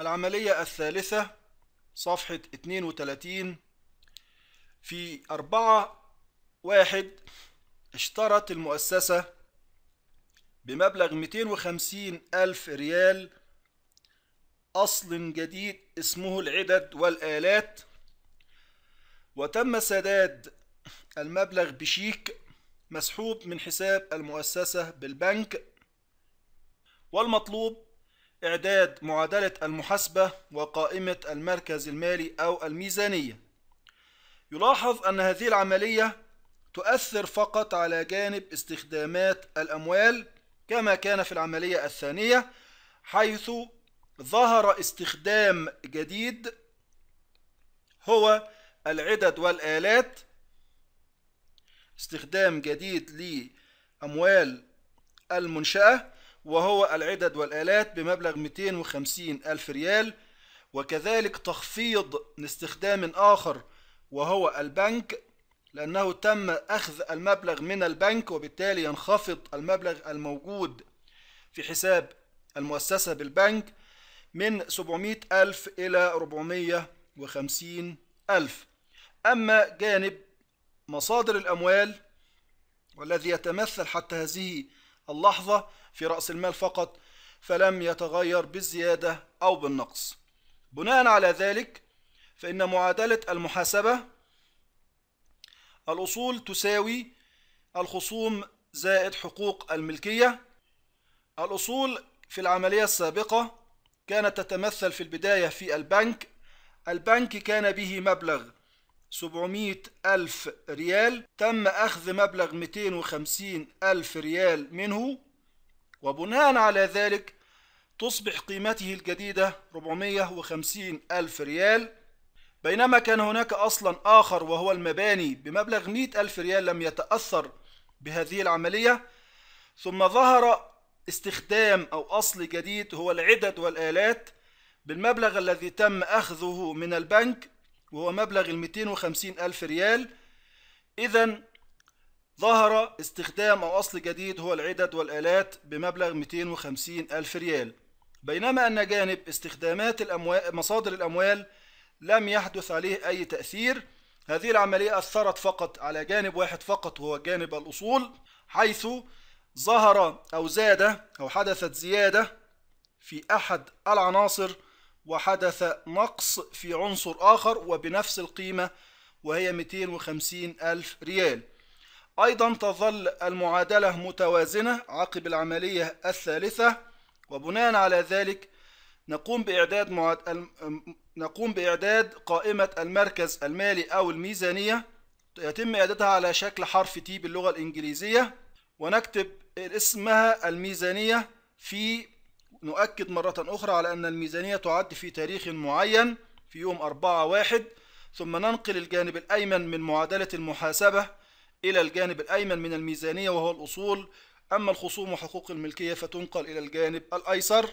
العملية الثالثة صفحة 32 في أربعة واحد اشترت المؤسسة بمبلغ 250 ألف ريال أصل جديد اسمه العدد والآلات وتم سداد المبلغ بشيك مسحوب من حساب المؤسسة بالبنك والمطلوب إعداد معادلة المحاسبة وقائمة المركز المالي أو الميزانية يلاحظ أن هذه العملية تؤثر فقط على جانب استخدامات الأموال كما كان في العملية الثانية حيث ظهر استخدام جديد هو العدد والآلات استخدام جديد لأموال المنشأة وهو العدد والآلات بمبلغ 250 ألف ريال وكذلك تخفيض لاستخدام آخر وهو البنك لأنه تم أخذ المبلغ من البنك وبالتالي ينخفض المبلغ الموجود في حساب المؤسسة بالبنك من 700 ألف إلى 450 ألف أما جانب مصادر الأموال والذي يتمثل حتى هذه اللحظة في رأس المال فقط فلم يتغير بالزيادة أو بالنقص بناء على ذلك فإن معادلة المحاسبة الأصول تساوي الخصوم زائد حقوق الملكية الأصول في العملية السابقة كانت تتمثل في البداية في البنك البنك كان به مبلغ 700 ألف ريال تم أخذ مبلغ 250 ألف ريال منه وبناء على ذلك تصبح قيمته الجديدة 450 ألف ريال بينما كان هناك أصلا آخر وهو المباني بمبلغ 100 ألف ريال لم يتأثر بهذه العملية ثم ظهر استخدام أو أصل جديد هو العدد والآلات بالمبلغ الذي تم أخذه من البنك وهو مبلغ ال 250 ألف ريال إذا ظهر استخدام أو أصل جديد هو العدد والآلات بمبلغ 250 ألف ريال بينما أن جانب استخدامات الأموال مصادر الأموال لم يحدث عليه أي تأثير هذه العملية أثرت فقط على جانب واحد فقط وهو جانب الأصول حيث ظهر أو زاد أو حدثت زيادة في أحد العناصر وحدث نقص في عنصر آخر وبنفس القيمة وهي 250 ألف ريال أيضا تظل المعادلة متوازنة عقب العملية الثالثة وبناء على ذلك نقوم بإعداد معد... نقوم بإعداد قائمة المركز المالي أو الميزانية يتم إعدادها على شكل حرف T باللغة الإنجليزية ونكتب اسمها الميزانية في نؤكد مرة أخرى على أن الميزانية تعد في تاريخ معين في يوم 4 واحد ثم ننقل الجانب الأيمن من معادلة المحاسبة إلى الجانب الأيمن من الميزانية وهو الأصول أما الخصوم وحقوق الملكية فتنقل إلى الجانب الأيسر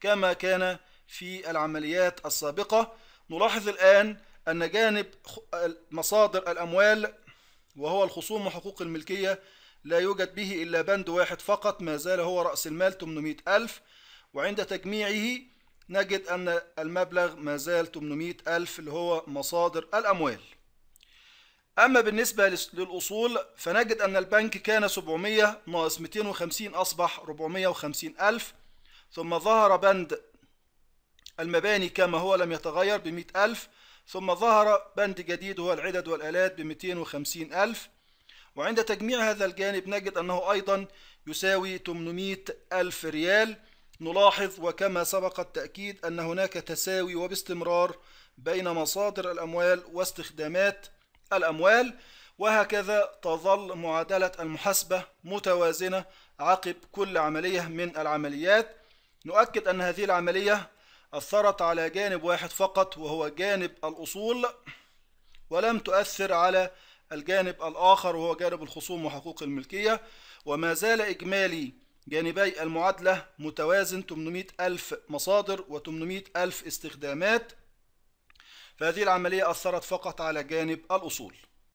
كما كان في العمليات السابقة نلاحظ الآن أن جانب مصادر الأموال وهو الخصوم وحقوق الملكية لا يوجد به إلا بند واحد فقط ما زال هو رأس المال 800 ألف وعند تجميعه نجد أن المبلغ ما زال 800 ألف اللي هو مصادر الأموال أما بالنسبة للأصول فنجد أن البنك كان 700 ناقص 250 أصبح 450 ألف ثم ظهر بند المباني كما هو لم يتغير ب 100 ألف ثم ظهر بند جديد هو العدد والآلات ب 250 ألف وعند تجميع هذا الجانب نجد أنه أيضا يساوي 800 ألف ريال نلاحظ وكما سبق التأكيد أن هناك تساوي وباستمرار بين مصادر الأموال واستخدامات الأموال وهكذا تظل معادلة المحاسبة متوازنة عقب كل عملية من العمليات نؤكد أن هذه العملية أثرت على جانب واحد فقط وهو جانب الأصول ولم تؤثر على الجانب الآخر وهو جانب الخصوم وحقوق الملكية وما زال إجمالي جانبي المعادلة متوازن 800 ألف مصادر و 800 ألف استخدامات فهذه العملية أثرت فقط على جانب الأصول